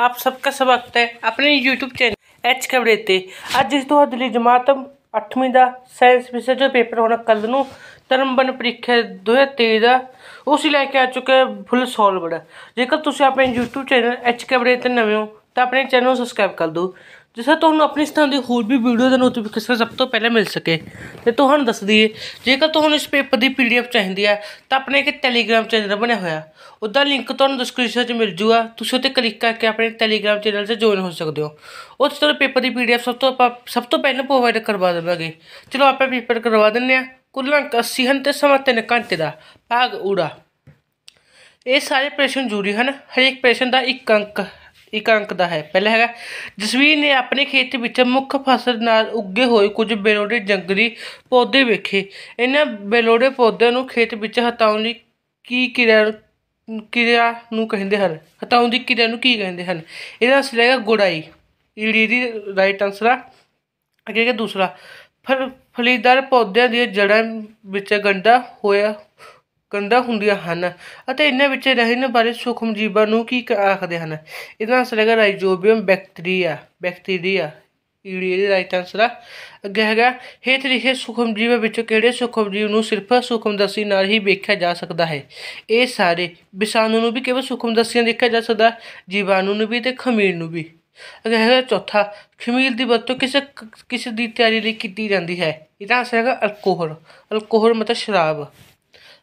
ਆਪ ਸਭ ਦਾ ਸਵਾਗਤ ਹੈ ਆਪਣੇ YouTube ਚੈਨਲ ਐਚ ਖਬਰੇ ਤੇ ਅੱਜ ਜਿਸ ਤੁਹਾਡੇ ਲਈ ਜਮਾਤਮ 8ਵੀਂ ਦਾ ਸਾਇੰਸ ਵਿਸ਼ੇ ਦਾ ਪੇਪਰ ਹੋਣਾ ਕੱਲ ਨੂੰ ਤਰਮਬਨ ਪ੍ਰੀਖਿਆ 2023 ਦਾ ਉਸ ਲੈ ਕੇ ਆ ਚੁੱਕਾ ਹੈ ਫੁੱਲ ਸੋਲਵਡ ਜੇਕਰ ਤੁਸੀਂ ਆਪਣੇ YouTube ਚੈਨਲ ਐਚ ਖਬਰੇ ਤੇ ਨਵੇਂ ਹੋ ਤਾਂ ਆਪਣੇ ਚੈਨਲ ਨੂੰ ਸਬਸਕ੍ਰਾਈਬ ਕਰ ਦਿਓ ਜਿਸ ਤਰ੍ਹਾਂ ਤੁਹਾਨੂੰ ਆਪਣੀ ਸਥਾਨ ਦੀ ਹੋਰ ਵੀ ਵੀਡੀਓ ਦਾ ਨੋਟੀਫਿਕੇਸ਼ਨ ਸਭ ਤੋਂ ਪਹਿਲਾਂ ਮਿਲ ਸਕੇ ਤੇ ਤੁਹਾਨੂੰ ਦੱਸ ਦਈਏ ਜੇਕਰ ਤੁਹਾਨੂੰ ਇਸ ਪੇਪਰ ਦੀ ਪੀਡੀਐਫ ਚਾਹੀਦੀ ਹੈ ਤਾਂ ਆਪਣੇ ਇੱਕ ਟੈਲੀਗ੍ਰਾਮ ਚੈਨਲ ਬਣਿਆ ਹੋਇਆ ਉਹਦਾ ਲਿੰਕ ਤੁਹਾਨੂੰ ਡਿਸਕ੍ਰਿਪਸ਼ਨ 'ਚ ਮਿਲ ਜੂਗਾ ਤੁਸੀਂ ਉੱਤੇ ਕਲਿੱਕ ਕਰਕੇ ਆਪਣੇ ਟੈਲੀਗ੍ਰਾਮ ਚੈਨਲ 'ਚ ਜੁਆਇਨ ਹੋ ਸਕਦੇ ਹੋ ਉਸ ਤਰ੍ਹਾਂ ਪੇਪਰ ਦੀ ਪੀਡੀਐਫ ਸਭ ਤੋਂ ਆਪਾਂ ਸਭ ਤੋਂ ਪਹਿਲਾਂ ਪ੍ਰੋਵਾਈਡ ਕਰਵਾ ਦੇਵਾਂਗੇ ਚਲੋ ਆਪਾਂ ਪੇਪਰ ਕਰਵਾ ਦਿੰਨੇ ਆ ਕੁੱਲ ਅੰਕ 80 ਹਨ ਤੇ ਸਮਾਂ 3 ਘੰਟੇ ਦਾ ਭਾਗ ਊੜਾ ਇਹ ਸਾਰੇ ਪ੍ਰਸ਼ਨ ਜ਼ਰੂਰੀ ਹਨ ਹਰੇਕ ਪ੍ਰਸ਼ਨ ਦਾ ਇੱਕ ਅੰਕ ਇੱਕ ਅੰਕ ਦਾ ਹੈ ਪਹਿਲਾ ਹੈਗਾ ਜਸਵੀਰ ਨੇ ਆਪਣੇ ਖੇਤ ਵਿੱਚ ਮੁੱਖ ਫਸਲ ਨਾਲ ਉੱਗੇ ਹੋਏ ਕੁਝ ਬੇਲੋੜੇ ਜੰਗਲੀ ਪੌਦੇ ਵੇਖੇ ਇਹਨਾਂ ਬੇਲੋੜੇ ਪੌਦਿਆਂ ਨੂੰ ਖੇਤ ਵਿੱਚ ਹਟਾਉਣ ਲਈ ਕੀ ਕਿਰਿਆ ਕਿਰਿਆ ਨੂੰ ਕਹਿੰਦੇ ਹਨ ਹਟਾਉਣ ਦੀ ਕਿਰਿਆ ਨੂੰ ਕੀ ਕਹਿੰਦੇ ਹਨ ਇਹਦਾ ਅਸਲ ਹੈਗਾ ਗੁੜਾਈ ਈੜੀ ਦੀ ਰਾਈਟ ਆਨਸਰ ਆ ਅੱਗੇ ਹੈਗਾ ਦੂਸਰਾ ਫਲੀਦਾਰ ਪੌਦਿਆਂ ਦੀਆਂ ਜੜ੍ਹਾਂ ਵਿੱਚ ਗੰਡਾ ਹੋਇਆ ਕੰਧਾਂ ਹੁੰਦੀਆਂ ਹਨ ਅਤੇ ਇਹਨਾਂ ਵਿੱਚ ਰਹਿਣ ਵਾਲੇ ਸੂਖਮ ਜੀਵਾਂ ਨੂੰ ਕੀ ਆਖਦੇ ਹਨ ਇਹਦਾ ਆਨਸਰ ਹੈਗਾ ਰਾਈਜ਼ੋਬੀਅਮ ਬੈਕਟੀਰੀਆ ਬੈਕਟੀਰੀਆ ਇਹ ਰਾਈਟ ਆਨਸਰ ਆ ਅੱਗੇ ਹੈਗਾ ਹੇਠ ਲਿਖੇ ਸੂਖਮ ਜੀਵ ਵਿੱਚ ਕਿਹੜੇ ਸੂਖਮ ਜੀਵ ਨੂੰ ਸਿਰਫ ਦਸੀ ਨਾਲ ਹੀ ਵੇਖਿਆ ਜਾ ਸਕਦਾ ਹੈ ਇਹ ਸਾਰੇ ਵਿਸ਼ਾਣੂ ਨੂੰ ਵੀ ਕੇਵਲ ਦਸੀਆਂ ਦੇਖਿਆ ਜਾ ਸਕਦਾ ਜੀਵਾਣੂ ਨੂੰ ਵੀ ਤੇ ਖਮੀਰ ਨੂੰ ਵੀ ਅੱਗੇ ਹੈਗਾ ਚੌਥਾ ਖਮੀਰ ਦੀ ਵਰਤੋਂ ਕਿਸੇ ਕਿਸ ਦੀ ਤਿਆਰੀ ਲਈ ਕੀਤੀ ਜਾਂਦੀ ਹੈ ਇਹਦਾ ਆਨਸਰ ਹੈਗਾ ਅਲਕੋਹਲ ਅਲਕੋਹਲ ਮਤਲਬ ਸ਼ਰਾਬ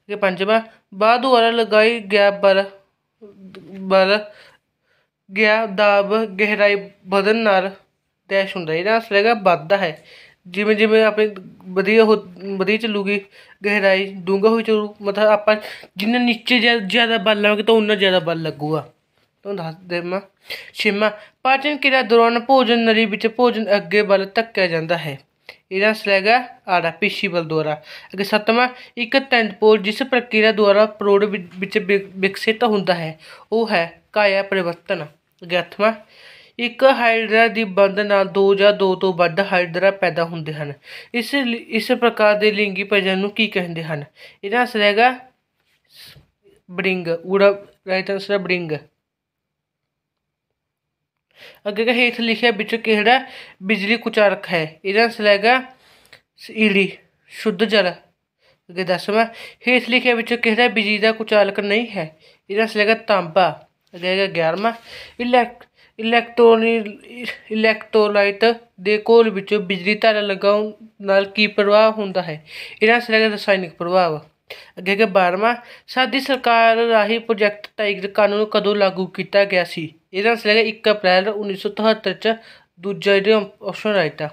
के ਪੰਜਵਾਂ बा द्वारा ਲਗਾਈ ਗਿਆ बल ਬਲ ਗਿਆ ਦਾਬ ਗਹਿਰਾਈ ਬਦਨ ਨਾਲ ਡੈਸ਼ ਹੁੰਦਾ ਇਹਦਾ ਅਸਲ ਹੈਗਾ ਵੱਧਦਾ ਹੈ ਜਿਵੇਂ ਜਿਵੇਂ ਆਪਣੀ ਵਧੀਆ ਹੋ ਵਧੀਆ ਚੱਲੂਗੀ ਗਹਿਰਾਈ ਡੂੰਘਾ ਹੋਈ ਚੱਲੂ ਮਤਲਬ ਆਪਾਂ ਜਿੰਨਾ ਨੀਚੇ ਜ਼ਿਆਦਾ ਬਲ ਲਾਵਾਂਗੇ ਤਾਂ ਉਨਾ ਜ਼ਿਆਦਾ ਬਲ ਲੱਗੂਗਾ ਤੁਹਾਨੂੰ ਦੱਸ ਦੇਵਾਂ ਛੇਮਾ ਪਾਚਨ ਕਿਰਿਆ ਦੌਰਾਨ ਭੋਜਨ ਨਰੀ ਵਿੱਚ ਭੋਜਨ ਅੱਗੇ ਵੱਲ ਧੱਕਿਆ ਜਾਂਦਾ ਹੈ ਇਹਦਾ ਸਲੈਗਾ ਆੜਾ ਪੇਸ਼ੀਬਲ ਦੁਆਰਾ ਅਗੇ ਸੱਤਵਾਂ ਇੱਕ ਤੰਤਪੋਲ ਜਿਸ ਪ੍ਰਕਿਰਿਆ ਦੁਆਰਾ ਪ੍ਰੋੜ ਵਿੱਚ ਵਿਕਸਿਤ ਹੁੰਦਾ ਹੈ ਉਹ ਹੈ ਕਾਇਆ ਪਰਿਵਰਤਨ ਅਗੇ ਇੱਕ ਹਾਈਡਰਾ ਦੀ ਬੰਦ ਨਾਲ ਦੋ ਜਾਂ ਦੋ ਤੋਂ ਵੱਧ ਹਾਈਡਰਾ ਪੈਦਾ ਹੁੰਦੇ ਹਨ ਇਸ ਇਸ ਪ੍ਰਕਾਰ ਦੇ ਲਿੰਗੀ ਪਜਨ ਨੂੰ ਕੀ ਕਹਿੰਦੇ ਹਨ ਇਹਦਾ ਸਲੇਗਾ ਬ੍ਰਿੰਗ ਉੜਾ ਰਾਈਟ ਆਨਸਰ ਬ੍ਰਿੰਗ ਅੱਗੇ ਹੇਠ ਲਿਖਿਆ ਵਿੱਚ ਕਿਹੜਾ ਬਿਜਲੀ ਕੁਚਾਰਕ ਹੈ ਇਹਦਾ ਆਨਸਰ ਹੈਗਾ ਈਲੀ ਸ਼ੁੱਧ ਜਲ ਅੱਗੇ ਦਸਵਾਂ ਹੇਠ ਲਿਖਿਆ ਵਿੱਚ ਕਿਹੜਾ ਬਿਜਲੀ ਦਾ ਕੁਚਾਲਕ ਨਹੀਂ ਹੈ ਇਹਦਾ ਆਨਸਰ ਹੈਗਾ ਤਾਂਬਾ ਅੱਗੇ ਹੈਗਾ 11ਵਾਂ ਇਲੈਕਟ ਇਲੈਕਟ੍ਰੋਨੀ ਇਲੈਕਟ੍ਰੋਲਾਈਟ ਦੇ ਕੋਲ ਵਿੱਚ ਬਿਜਲੀ ਧਾਰਾ ਲਗਾਉਣ ਨਾਲ ਕੀ ਪ੍ਰਭਾਵ ਹੁੰਦਾ ਹੈ ਇਹਦਾ ਆਨਸਰ ਹੈਗਾ ਰਸਾਇਣਿਕ ਪ੍ਰਭਾਵ ਅੱਗੇ ਹੈਗਾ 12ਵਾਂ ਸਾਡੀ ਸਰਕਾਰ ਰਾਹੀਂ ਪ੍ਰੋਜੈਕਟ ਟਾਈਗਰ ਕਾਨੂੰਨ ਕਦੋਂ ਲਾਗੂ ਕੀਤਾ ਗਿਆ ਸੀ ਇਹਦਾ ਆਨਸਰ ਹੈ 1 ਅਪ੍ਰੈਲ 1973 ਚ ਦੂਜਾ ਇਹਦੇ ਆਪਸ਼ਨ ਰਾਈਟ ਆ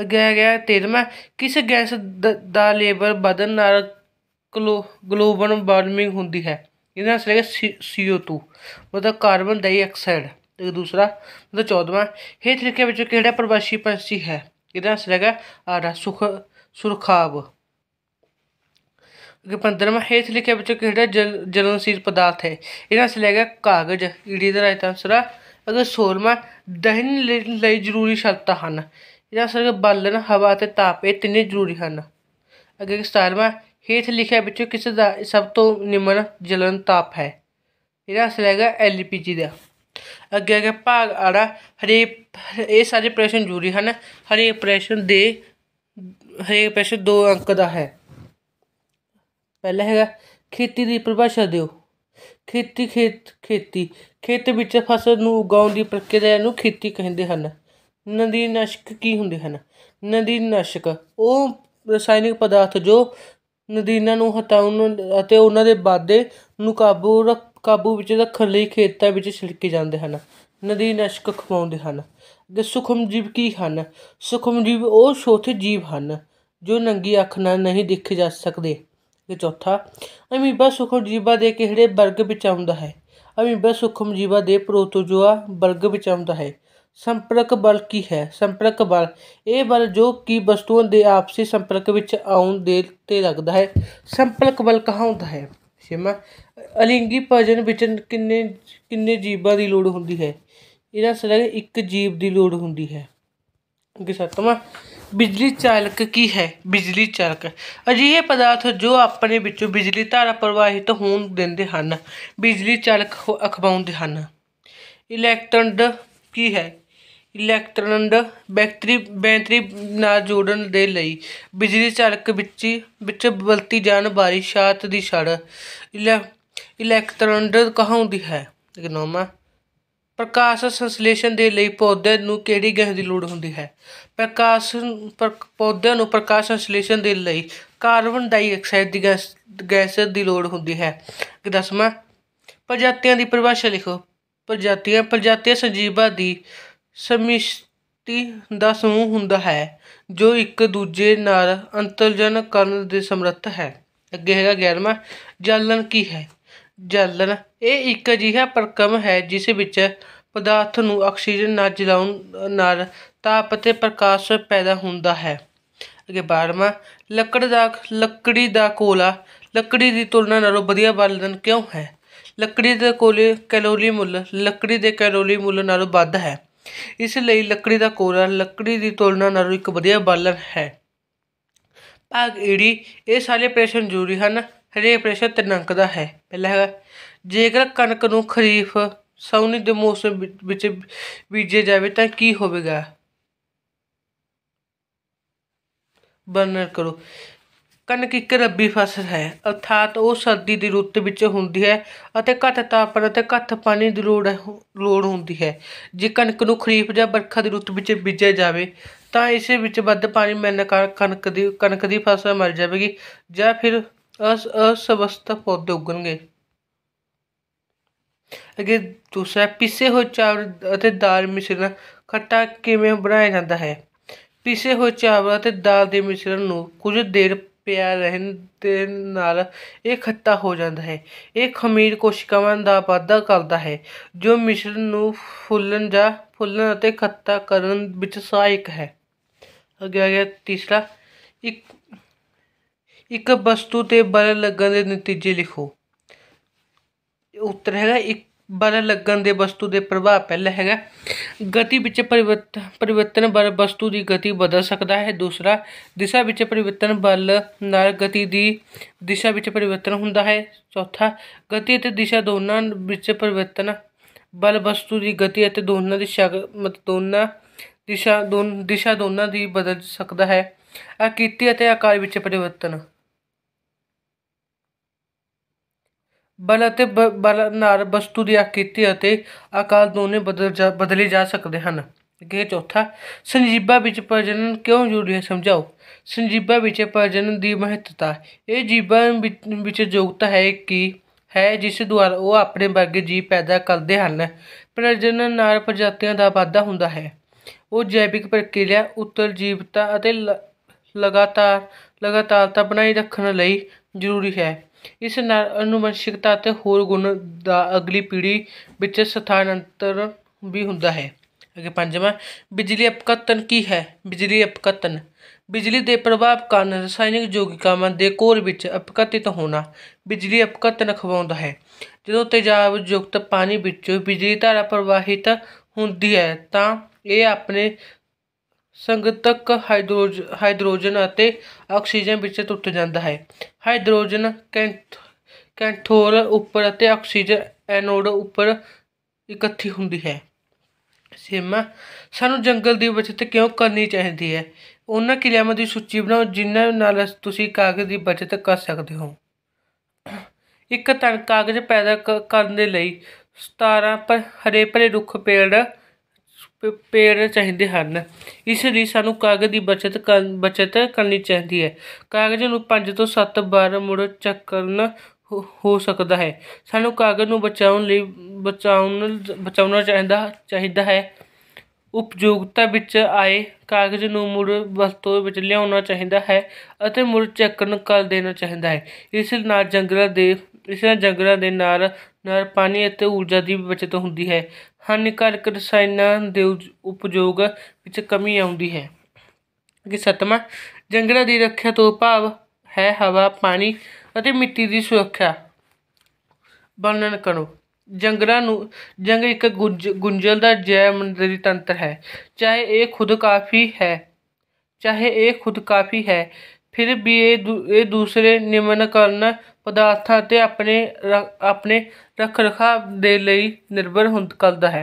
ਅੱਗੇ ਗਿਆ 13ਵਾਂ ਕਿਸ ਗੈਸ ਦਾ ਲੇਬਰ ਬਦਨ ਨਾਲ ਗਲੋਬਲ ਵਾਰਮਿੰਗ ਹੁੰਦੀ ਹੈ ਇਹਦਾ ਆਨਸਰ ਹੈ CO2 ਮਤਲਬ ਕਾਰਬਨ ਡਾਈਆਕਸਾਈਡ ਤੇ ਦੂਸਰਾ ਮਤਲਬ 14ਵਾਂ ਇਹ ਤਰੀਕੇ ਵਿੱਚ ਕਿਹੜਾ ਪ੍ਰਵਾਸੀ ਪੰਛੀ ਹੈ ਇਹਦਾ ਆਨਸਰ ਹੈਗਾ ਆਰਾ ਸੁਖ ਸੁਰਖਾਬ 15ਵਾਂ ਹੇਠ ਲਿਖਿਆ ਵਿੱਚ ਕਿਹੜਾ ਜਲ ਜਲਨਸ਼ੀਲ ਪਦਾਰਥ ਹੈ ਇਹਦਾ ਅਸੀਂ ਲੈਗਾ ਕਾਗਜ਼ ਈਡੀ ਦਾ ਰਾਈਟ ਆਨਸਰ ਆ ਅਗਰ 16ਵਾਂ ਦਹਨ ਲਈ ਜ਼ਰੂਰੀ ਸ਼ਰਤਾਂ ਹਨ ਇਹਦਾ ਆਨਸਰ ਬਲਨ ਹਵਾ ਤੇ ਤਾਪ ਇਹ ਤਿੰਨੇ ਜ਼ਰੂਰੀ ਹਨ ਅੱਗੇ 17ਵਾਂ ਹੇਠ ਲਿਖਿਆ ਵਿੱਚੋਂ ਕਿਸ ਦਾ ਸਭ ਤੋਂ ਨਿਮਨ ਜਲਨ ਤਾਪ ਹੈ ਇਹਦਾ ਆਨਸਰ ਲੈਗਾ ਐਲਪੀਜੀ ਦਾ ਅੱਗੇ ਅੱਗੇ ਭਾਗ ਆੜਾ ਹਰੇ ਇਹ ਸਾਰੇ ਪ੍ਰਸ਼ਨ ਜ਼ਰੂਰੀ ਹਨ ਹਰੇ ਪ੍ਰਸ਼ਨ ਦੇ ਹਰੇ ਪ੍ਰਸ਼ਨ ਦੋ ਅੰਕ ਦਾ ਹੈ ਪਹਿਲਾ ਹੈਗਾ ਖੇਤੀ ਦੀ ਪਰਿਭਾਸ਼ਾ ਦਿਓ ਖੇਤੀ ਖੇਤ ਖੇਤੀ ਖੇਤ ਵਿੱਚ ਫਸਲ ਨੂੰ ਉਗਾਉਣ ਦੀ ਪ੍ਰਕਿਰਿਆ ਨੂੰ ਖੇਤੀ ਕਹਿੰਦੇ ਹਨ ਨਦੀ ਨਸ਼ਕ ਕੀ ਹੁੰਦੇ ਹਨ ਨਦੀ ਨਸ਼ਕ ਉਹ ਰਸਾਇਣਿਕ ਪਦਾਰਥ ਜੋ ਨਦੀਨਾਂ ਨੂੰ ਹਟਾਉਣ ਅਤੇ ਉਹਨਾਂ ਦੇ ਬਾਦੇ ਨੂੰ ਕਾਬੂ ਰੱਖ ਕਾਬੂ ਵਿੱਚ ਰੱਖਣ ਲਈ ਖੇਤਾਂ ਵਿੱਚ ਛਿੜਕੇ ਜਾਂਦੇ ਹਨ ਨਦੀ ਨਸ਼ਕ ਖਵਾਉਂਦੇ ਹਨ ਦੇ ਸੁਖਮ ਜੀਵ ਕੀ ਹਨ ਸੁਖਮ ਜੀਵ ਉਹ ਛੋਟੇ ਜੀਵ ਹਨ ਜੋ ਨੰਗੀ ਅੱਖ ਨਾਲ ਨਹੀਂ ਦੇਖੇ ਜਾ ਸਕਦੇ ਤੇ ਚੌਥਾ ਅਮੀਬਾ ਸੁਖਮ ਜੀਵਾ ਦੇ ਕਿਹੜੇ ਵਰਗ ਵਿੱਚ ਆਉਂਦਾ ਹੈ ਅਮੀਬਾ ਸੁਖਮ ਜੀਵਾ ਦੇ ਪ੍ਰੋਟੋਜੋਆ ਵਰਗ ਵਿੱਚ ਆਉਂਦਾ ਹੈ ਸੰਪਰਕ ਬਲ ਕੀ ਹੈ ਸੰਪਰਕ ਬਲ ਇਹ ਬਲ ਜੋ ਕਿ ਵਸਤੂਆਂ ਦੇ ਆਪਸੀ ਸੰਪਰਕ ਵਿੱਚ ਆਉਣ ਦੇ ਤੇ ਲੱਗਦਾ ਹੈ ਸੰਪਰਕ ਬਲ ਕਹਾਉਂਦਾ ਹੈ ਸ਼ਿਮਾ ਅਲਿੰਗੀ ਭਜਨ ਵਿੱਚ ਕਿੰਨੇ ਕਿੰਨੇ ਜੀਵਾਂ ਦੀ ਲੋੜ ਹੁੰਦੀ ਹੈ ਇਹਦਾ ਸਿਰਫ ਇੱਕ ਜੀਵ ਦੀ ਲੋੜ ਹੁੰਦੀ ਹੈ ਕਿ ਸਤਵਾਂ ਬਿਜਲੀ ਚਾਲਕ ਕੀ ਹੈ ਬਿਜਲੀ ਚਾਲਕ ਅਜਿਹੇ ਪਦਾਰਥ ਜੋ ਆਪਣੇ ਵਿੱਚੋਂ ਬਿਜਲੀ ਧਾਰਾ ਪ੍ਰਵਾਹਿਤ ਹੋਣ ਦਿੰਦੇ ਹਨ ਬਿਜਲੀ ਚਾਲਕ ਅਖਵਾਉਂਦੇ ਹਨ ਇਲੈਕਟ੍ਰੋਨਡ ਕੀ ਹੈ ਇਲੈਕਟ੍ਰੋਨਡ ਬੈਟਰੀ ਬੈਟਰੀ ਨਾਲ ਜੋੜਨ ਦੇ ਲਈ ਬਿਜਲੀ ਚਾਲਕ ਵਿੱਚ ਵਿੱਚ ਬਲਤੀ ਜਾਣ ਵਾਲੀ ਸ਼ਾਤ ਦੀ ਛੜ ਇਲੈਕਟ੍ਰੋਨਡ ਕਹਾਉਂਦੀ ਹੈ ਇਗਨੋਮਾ ਪ੍ਰਕਾਸ਼ ਸੰਸ਼ਲੇਸ਼ਣ ਦੇ ਲਈ ਪੌਦੇ ਨੂੰ ਕਿਹੜੀ ਗੈਸ ਦੀ ਲੋੜ ਹੁੰਦੀ ਹੈ ਪ੍ਰਕਾਸ਼ ਪੌਦੇ ਨੂੰ ਪ੍ਰਕਾਸ਼ ਸੰਸ਼ਲੇਸ਼ਣ ਦੇ ਲਈ ਕਾਰਬਨ ਡਾਈਆਕਸਾਈਡ ਦੀ ਗੈਸ ਦੀ ਲੋੜ ਹੁੰਦੀ ਹੈ ਦਸਵਾਂ ਪ੍ਰਜਾਤੀਆਂ ਦੀ ਪਰਿਭਾਸ਼ਾ ਲਿਖੋ ਪ੍ਰਜਾਤੀਆਂ ਪ੍ਰਜਾਤੀਆਂ ਸੰਜੀਵਾਂ ਦੀ ਸਮਿਸ਼ਤੀ ਦਾ ਸਮੂਹ ਹੁੰਦਾ ਹੈ ਜੋ ਇੱਕ ਦੂਜੇ ਨਾਲ ਅੰਤਰਜਨ ਕਰਨ ਦੇ ਸਮਰੱਥ ਹੈ ਅੱਗੇ ਹੈਗਾ 11ਵਾਂ ਜਲਨ ਕੀ ਹੈ ਜਲਣ ਇਹ ਇੱਕ ਅਜਿਹਾ ਪ੍ਰਕਮ ਹੈ ਜਿਸ ਵਿੱਚ ਪਦਾਰਥ ਨੂੰ ਆਕਸੀਜਨ ਨਾਲ ਜਲਾਉਣ ਨਾਲ ਤਾਪ ਅਤੇ ਪ੍ਰਕਾਸ਼ ਪੈਦਾ ਹੁੰਦਾ ਹੈ ਅਗੇ 12ਵਾਂ ਲੱਕੜ ਦਾ ਲੱਕੜੀ ਦਾ ਕੋਲਾ ਲੱਕੜੀ ਦੀ ਤੁਲਨਾ ਨਾਲੋਂ ਵਧੀਆ ਬਾਲਣ ਕਿਉਂ ਹੈ ਲੱਕੜੀ ਦੇ ਕੋਲੇ ਕੈਲੋਰੀ ਮੁੱਲ ਲੱਕੜੀ ਦੇ ਕੈਲੋਰੀ ਮੁੱਲ ਨਾਲੋਂ ਵੱਧ ਹੈ ਇਸ ਲਈ ਲੱਕੜੀ ਦਾ ਕੋਲਾ ਲੱਕੜੀ ਦੀ ਤੁਲਨਾ ਨਾਲੋਂ ਇੱਕ ਵਧੀਆ ਬਾਲਣ ਹੈ ਭਾਗ ਈੜੀ ਇਹ ਸਾਰੇ ਪ੍ਰਸ਼ਨ ਜ਼ਰੂਰੀ ਹਨ ਹਰੇਕ ਪ੍ਰਸ਼ਨ ਤਿੰਨ ਅੰਕ ਦਾ ਹੈ ਪਹਿਲਾ ਹੈਗਾ ਜੇਕਰ ਕਣਕ ਨੂੰ ਖਰੀਫ ਸੌਣੀ ਦੇ ਮੌਸਮ ਵਿੱਚ ਬੀਜੇ ਜਾਵੇ ਤਾਂ ਕੀ ਹੋਵੇਗਾ ਵਰਣਨ ਕਰੋ ਕਣਕ ਇੱਕ ਰੱਬੀ ਫਸਲ ਹੈ ਅਰਥਾਤ ਉਹ ਸਰਦੀ ਦੀ ਰੁੱਤ ਵਿੱਚ ਹੁੰਦੀ ਹੈ ਅਤੇ ਘੱਟ ਤਾਪਮਾਨ ਅਤੇ ਘੱਟ ਪਾਣੀ ਦੀ ਲੋੜ ਲੋੜ ਹੁੰਦੀ ਹੈ ਜੇ ਕਣਕ ਨੂੰ ਖਰੀਫ ਜਾਂ ਬਰਖਾ ਦੀ ਰੁੱਤ ਵਿੱਚ ਬੀਜਿਆ ਜਾਵੇ ਤਾਂ ਇਸ ਵਿੱਚ ਵੱਧ ਪਾਣੀ ਮਿਲਣ ਕਾਰਨ ਕਣਕ ਦੀ ਕਣਕ ਦੀ ਫਸਲ ਮਰ ਜਾਵੇਗੀ ਜਾਂ ਫਿਰ ਅਸ ਅਸਵਸਥ ਪੌਦੇ ਉੱਗਣਗੇ ਅਗੇ ਦੂਸਰਾ ਪਿਸੇ ਹੋਏ ਚਾਵਲ ਅਤੇ ਦਾਲ ਮਿਸ਼ਰਣ ਖੱਟਾ ਕਿਵੇਂ ਬਣਾਇਆ ਜਾਂਦਾ ਹੈ ਪਿਸੇ ਹੋਏ ਚਾਵਲ ਅਤੇ ਦਾਲ ਦੇ ਮਿਸ਼ਰਣ ਨੂੰ ਕੁਝ ਦੇਰ ਪਿਆ ਰਹਿਣ ਦੇ ਨਾਲ ਇਹ ਖੱਟਾ ਹੋ ਜਾਂਦਾ ਹੈ ਇਹ ਖਮੀਰ ਕੋਸ਼ਿਕਾਵਾਂ ਦਾ ਵਾਧਾ ਕਰਦਾ ਹੈ ਜੋ ਮਿਸ਼ਰਣ ਨੂੰ ਫੁੱਲਣ ਜਾਂ ਫੁੱਲਣ ਅਤੇ ਖੱਟਾ ਕਰਨ ਵਿੱਚ ਸਹਾਇਕ ਹੈ ਅੱਗੇ ਆ ਗਿਆ ਤੀਸਰਾ ਇੱਕ ਇੱਕ ਵਸਤੂ ਤੇ ਬਲ ਲੱਗਣ ਦੇ ਨਤੀਜੇ ਲਿਖੋ ਉੱਤਰ ਹੈਗਾ ਇੱਕ ਬਲ ਲੱਗਣ ਦੇ ਵਸਤੂ ਦੇ ਪ੍ਰਭਾਵ ਪਹਿਲਾ ਹੈਗਾ ਗਤੀ ਵਿੱਚ ਪਰਿਵਰਤਨ ਬਲ ਵਸਤੂ ਦੀ ਗਤੀ ਬਦਲ ਸਕਦਾ ਹੈ ਦੂਸਰਾ ਦਿਸ਼ਾ ਵਿੱਚ ਪਰਿਵਰਤਨ ਬਲ ਨਾਲ ਗਤੀ ਦੀ ਦਿਸ਼ਾ ਵਿੱਚ ਪਰਿਵਰਤਨ ਹੁੰਦਾ ਹੈ ਚੌਥਾ ਗਤੀ ਅਤੇ ਦਿਸ਼ਾ ਦੋਨਾਂ ਵਿੱਚ ਪਰਿਵਰਤਨ ਬਲ ਵਸਤੂ ਦੀ ਗਤੀ ਅਤੇ ਦੋਨਾਂ ਦੀ ਮਤ ਦੋਨਾਂ ਦਿਸ਼ਾ ਦੋਨ ਦਿਸ਼ਾ ਦੋਨਾਂ ਦੀ ਬਦਲ ਸਕਦਾ ਹੈ ਆਕ੍ਰਿਤੀ ਅਤੇ ਆਕਾਰ ਵਿੱਚ ਪਰਿਵਰਤਨ ਬਲ ਅਤੇ ਬਲ ਨਾਲ ਵਸਤੂ ਦੀ ਆਕ੍ਰਿਤੀ ਅਤੇ ਆਕਾਰ ਦੋਨੇ ਬਦਲ ਜਾ ਬਦਲੇ ਜਾ ਸਕਦੇ ਹਨ ਅਗੇ ਚੌਥਾ ਸੰਜੀਬਾ ਵਿੱਚ ਪ੍ਰਜਨਨ ਕਿਉਂ ਜ਼ਰੂਰੀ ਹੈ ਸਮਝਾਓ ਸੰਜੀਬਾ ਵਿੱਚ ਪ੍ਰਜਨਨ ਦੀ ਮਹੱਤਤਾ ਇਹ ਜੀਵਾਂ ਵਿੱਚ ਯੋਗਤਾ ਹੈ ਕਿ ਹੈ ਜਿਸ ਦੁਆਰਾ ਉਹ ਆਪਣੇ ਵਰਗੇ ਜੀਵ ਪੈਦਾ ਕਰਦੇ ਹਨ ਪ੍ਰਜਨਨ ਨਾਲ ਪ੍ਰਜਾਤੀਆਂ ਦਾ ਵਾਧਾ ਹੁੰਦਾ ਹੈ ਉਹ ਜੈਵਿਕ ਪ੍ਰਕਿਰਿਆ ਉੱਤਰ ਜੀਵਤਾ ਅਤੇ ਲਗਾਤਾਰ ਲਗਾਤਾਰਤਾ ਬਣਾਈ ਰੱਖਣ ਲਈ ਜ਼ਰੂਰੀ ਹੈ ਇਸ ਨਾਲ ਅਨੁਵੰਸ਼ਿਕਤਾ ਤੇ ਹੋਰ ਗੁਣ ਦਾ ਅਗਲੀ ਪੀੜ੍ਹੀ ਵਿੱਚ ਸਥਾਨਾਂਤਰ ਵੀ ਹੁੰਦਾ ਹੈ ਅਗੇ ਪੰਜਵਾਂ ਬਿਜਲੀ ਅਪਕਤਨ ਕੀ ਹੈ ਬਿਜਲੀ ਅਪਕਤਨ ਬਿਜਲੀ ਦੇ ਪ੍ਰਭਾਵ ਕਾਰਨ ਰਸਾਇਣਿਕ ਯੋਗਿਕਾਵਾਂ ਦੇ ਕੋਰ ਵਿੱਚ ਅਪਕਤਿਤ ਹੋਣਾ ਬਿਜਲੀ ਅਪਕਤਨ ਖਵਾਉਂਦਾ ਹੈ ਜਦੋਂ ਤੇਜ਼ਾਬ ਯੁਕਤ ਪਾਣੀ ਵਿੱਚੋਂ ਬਿਜਲੀ ਧਾਰਾ ਪ੍ਰਵਾਹਿਤ ਹੁੰਦੀ ਹੈ ਤਾਂ ਇਹ ਆਪਣੇ ਸੰਗਤਕ ਹਾਈਡਰੋਜਨ ਅਤੇ ਆਕਸੀਜਨ ਵਿੱਚ ਟੁੱਟ ਜਾਂਦਾ ਹੈ ਹਾਈਡਰੋਜਨ ਕੈਂਥ ਕੈਂਥੋਰ ਉੱਪਰ ਅਤੇ ਆਕਸੀਜਨ ਐਨੋਡ ਉੱਪਰ ਇਕੱਠੀ ਹੁੰਦੀ ਹੈ ਸਿਮਾ ਸਾਨੂੰ ਜੰਗਲ ਦੀ ਬਚਤ ਕਿਉਂ ਕਰਨੀ ਚਾਹੀਦੀ ਹੈ ਉਹਨਾਂ ਕਿਰਿਆਵਾਂ ਦੀ ਸੂਚੀ ਬਣਾਓ ਜਿਨ੍ਹਾਂ ਨਾਲ ਤੁਸੀਂ ਕਾਗਜ਼ ਦੀ ਬਚਤ ਕਰ ਸਕਦੇ ਹੋ ਇੱਕ ਤਨ ਕਾਗਜ਼ ਪੈਦਾ ਕਰਨ ਦੇ ਲਈ 17 ਪਰ ਹਰੇ ਭਰੇ ਰੁੱਖ ਪੇੜ ਪੇੜ ਚਾਹੀਦੇ ਹਨ ਇਸ ਲਈ ਸਾਨੂੰ ਕਾਗਜ਼ ਦੀ ਬਚਤ ਬਚਤ ਕਰਨੀ ਚਾਹੀਦੀ ਹੈ ਕਾਗਜ਼ ਨੂੰ 5 ਤੋਂ 7 ਵਾਰ ਮੁੜ ਚੱਕਰਨ ਹੋ ਸਕਦਾ ਹੈ ਸਾਨੂੰ ਕਾਗਜ਼ ਨੂੰ ਬਚਾਉਣ ਲਈ ਬਚਾਉਣ ਬਚਾਉਣਾ ਚਾਹੀਦਾ ਚਾਹੀਦਾ ਹੈ ਉਪਯੋਗਤਾ ਵਿੱਚ ਆਏ ਕਾਗਜ਼ ਨੂੰ ਮੁੜ ਵਰਤੋਂ ਵਿੱਚ ਲਿਆਉਣਾ ਚਾਹੀਦਾ ਹੈ ਅਤੇ ਮੁੜ ਚੱਕਰਨ ਕਰ ਦੇਣਾ ਚਾਹੀਦਾ ਹੈ ਇਸ ਨਾਲ ਜੰਗਲਾਂ ਦੇ ਇਸ ਨਾਲ ਜੰਗਲਾਂ ਦੇ ਨਾਲ ਨਾਲ ਪਾਣੀ ਅਤੇ ਊਰਜਾ ਦੀ ਬਚਤ ਹੁੰਦੀ ਹੈ ਹਾਨੀਕਾਰਕ ਰਸਾਇਣਾਂ ਦੇ ਉਪਯੋਗ ਵਿੱਚ ਕਮੀ ਆਉਂਦੀ ਹੈ ਕਿ ਸਤਮਾ ਜੰਗਲਾਂ ਦੀ ਰੱਖਿਆ ਤੋਂ ਭਾਵ ਹੈ ਹਵਾ ਪਾਣੀ ਅਤੇ ਮਿੱਟੀ ਦੀ ਸੁਰੱਖਿਆ ਬੰਨਣ ਕਰੋ ਜੰਗਲਾਂ ਨੂੰ ਜੰਗ ਇੱਕ ਗੁੰਝਲਦਾਰ ਜੈ ਮੰਦਰੀ ਤੰਤਰ ਹੈ ਚਾਹੇ ਇਹ ਖੁਦ ਕਾਫੀ ਹੈ ਚਾਹੇ ਇਹ ਖੁਦ ਕਾਫੀ ਹੈ ਫਿਰ ਵੀ ਇਹ ਇਹ ਦੂਸਰੇ ਨਿਮਨ ਕਰਨ ਪਦਾਰਥਾਂ ਅਤੇ ਆਪਣੇ ਆਪਣੇ ਰੱਖ ਰਖਾਵ ਦੇ ਲਈ ਨਿਰਭਰ ਹੁੰਦ ਕਰਦਾ ਹੈ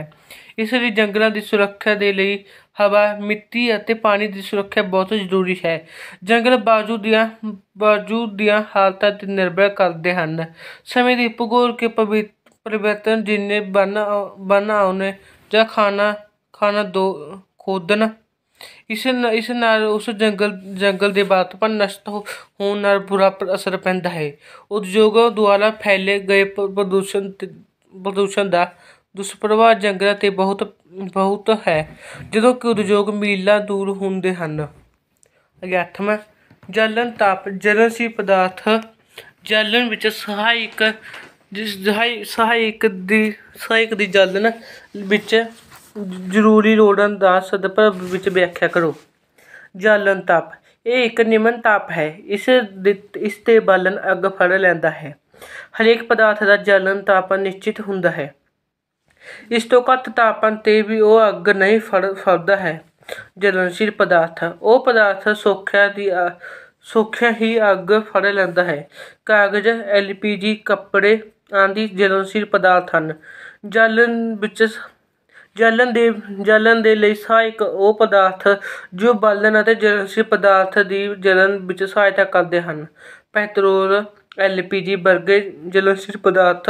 ਇਸ ਲਈ ਜੰਗਲਾਂ ਦੀ ਸੁਰੱਖਿਆ ਦੇ ਲਈ ਹਵਾ ਮਿੱਟੀ ਅਤੇ ਪਾਣੀ ਦੀ ਸੁਰੱਖਿਆ ਬਹੁਤ ਜ਼ਰੂਰੀ ਹੈ ਜੰਗਲ ਬਾਜੂ ਦੀਆਂ ਬਾਜੂ ਦੀਆਂ ਹਾਲਤਾਂ ਤੇ ਨਿਰਭਰ ਕਰਦੇ ਹਨ ਸਮੇਂ ਦੀ ਭੂਗੋਲ ਕੇ ਪਰਿਵਰਤਨ ਜਿੰਨੇ ਬਨ ਬਨਾਉਣੇ ਜਾਂ ਖਾਣਾ ਖਾਣਾ ਦੋ ਖੋਦਣ ਇਸ ਨਾਲ ਇਸ ਨਾਲ ਉਸ ਜੰਗਲ ਜੰਗਲ ਦੇ ਪਰ ਨਸ਼ਟ ਹੋ ਹੋਣ ਨਾਲ ਬੁਰਾ ਅਸਰ ਪੈਂਦਾ ਹੈ ਉਦਯੋਗਾਂ ਦੁਆਰਾ ਫੈਲੇ ਗਏ ਪ੍ਰਦੂਸ਼ਣ ਪ੍ਰਦੂਸ਼ਣ ਦਾ ਦੁਸ਼ਪ੍ਰਭਾਵ ਜੰਗਲਾਂ ਤੇ ਬਹੁਤ ਬਹੁਤ ਹੈ ਜਦੋਂ ਕਿ ਉਦਯੋਗ ਮੀਲਾਂ ਦੂਰ ਹੁੰਦੇ ਹਨ ਅਗਿਆਤਮ ਜਲਨ ਤਾਪ ਜਲਨਸ਼ੀਲ ਪਦਾਰਥ ਜਲਨ ਵਿੱਚ ਸਹਾਇਕ ਜਿਸ ਸਹਾਇਕ ਦੀ ਸਹਾਇਕ ਦੀ ਜਲਨ ਵਿੱਚ ਜ਼ਰੂਰੀ ਰੋਡਨ ਦਾ ਸਦਭਵ ਵਿੱਚ ਵਿਆਖਿਆ ਕਰੋ ਜਾਲਨ ਤਾਪ ਇਹ ਇੱਕ ਨਿਮਨ ਤਾਪ ਹੈ ਇਸ ਇਸ ਤੇ ਬਾਲਣ ਅੱਗ ਫੜ ਲੈਂਦਾ ਹੈ ਹਰੇਕ ਪਦਾਰਥ ਦਾ ਜਲਨ ਤਾਪਨ ਨਿਸ਼ਚਿਤ ਹੁੰਦਾ ਹੈ ਇਸ ਤੋਂ ਘੱਟ ਤਾਪਨ ਤੇ ਵੀ ਉਹ ਅੱਗ ਨਹੀਂ ਫੜ ਫੜਦਾ ਹੈ ਜਲਨਸ਼ੀਲ ਪਦਾਰਥ ਉਹ ਪਦਾਰਥ ਸੋਖਿਆ ਦੀ ਸੋਖਿਆ ਹੀ ਅੱਗ ਫੜ ਲੈਂਦਾ ਹੈ ਕਾਗਜ਼ ਐਲਪੀਜੀ ਕੱਪੜੇ ਆਦਿ ਜਲਨਸ਼ੀਲ ਪਦਾਰਥ ਹਨ ਜਲਨ ਵਿੱਚ ਜਲਣ ਦੇ ਜਲਣ ਦੇ ਲਈ ਸਹਾਇਕ ਉਹ ਪਦਾਰਥ ਜੋ ਬਲਨ ਅਤੇ ਜਲਨਸ਼ੀ ਪਦਾਰਥ ਦੀ ਜਲਣ ਵਿੱਚ ਸਹਾਇਤਾ ਕਰਦੇ ਹਨ ਪੈਟਰੋਲ ਐਲਪੀਜੀ ਵਰਗੇ ਜਲਣਸ਼ੀਲ ਪਦਾਰਥ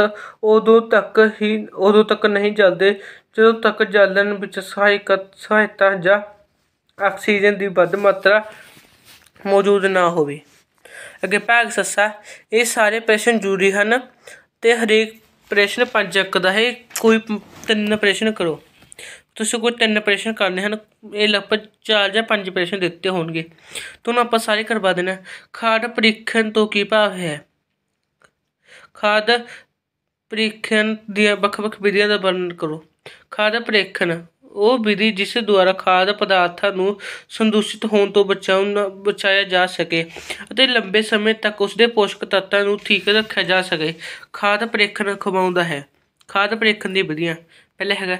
ਉਦੋਂ ਤੱਕ ਹੀ ਉਦੋਂ ਤੱਕ ਨਹੀਂ ਜਲਦੇ ਜਦੋਂ ਤੱਕ ਜਲਣ ਵਿੱਚ ਸਹਾਇਕ ਸਹਾਇਤਾ ਜਾਂ ਆਕਸੀਜਨ ਦੀ ਵੱਧ ਮਾਤਰਾ ਮੌਜੂਦ ਨਾ ਹੋਵੇ ਅੱਗੇ ਭਾਗ ਸੱਸਾ ਇਹ ਸਾਰੇ ਪ੍ਰਸ਼ਨ ਜ਼ਰੂਰੀ ਹਨ ਤੇ ਹਰੇਕ ਪ੍ਰਸ਼ਨ ਪੰਜ ਅੱਕ ਦਾ ਹੈ ਕੋਈ ਤਿੰਨ ਪ੍ਰਸ਼ਨ ਕਰੋ ਤੁਸੀਂ ਕੋਈ ਤਿੰਨ ਆਪਰੇਸ਼ਨ ਕਰਨੇ ਹਨ ਇਹ ਲਗਭਗ ਚਾਰ ਜਾਂ ਪੰਜ ਆਪਰੇਸ਼ਨ ਦਿੱਤੇ ਹੋਣਗੇ ਤੁਹਾਨੂੰ ਆਪਾਂ ਸਾਰੇ ਕਰਵਾ ਦੇਣਾ ਖਾਦ ਪ੍ਰੀਖਣ ਤੋਂ ਕੀ ਭਾਵ ਹੈ ਖਾਦ ਪ੍ਰੀਖਣ ਦੀਆਂ ਵੱਖ-ਵੱਖ ਵਿਧੀਆਂ ਦਾ ਵਰਣਨ ਕਰੋ ਖਾਦ ਪ੍ਰੀਖਣ ਉਹ ਵਿਧੀ ਜਿਸ ਦੁਆਰਾ ਖਾਦ ਪਦਾਰਥਾਂ ਨੂੰ ਸੰਦੂਸ਼ਿਤ ਹੋਣ ਤੋਂ ਬਚਾਉਣ ਬਚਾਇਆ ਜਾ ਸਕੇ ਅਤੇ ਲੰਬੇ ਸਮੇਂ ਤੱਕ ਉਸ ਦੇ ਪੋਸ਼ਕ ਤੱਤਾਂ ਨੂੰ ਠੀਕ ਰੱਖਿਆ ਜਾ ਸਕੇ ਖਾਦ ਪ੍ਰੀਖਣ ਖਵਾਉਂਦਾ ਹੈ ਖਾਦ ਪ੍ਰੀਖਣ ਦੀ ਵਿਧੀਆਂ ਪਹਿਲੇ ਹੈਗਾ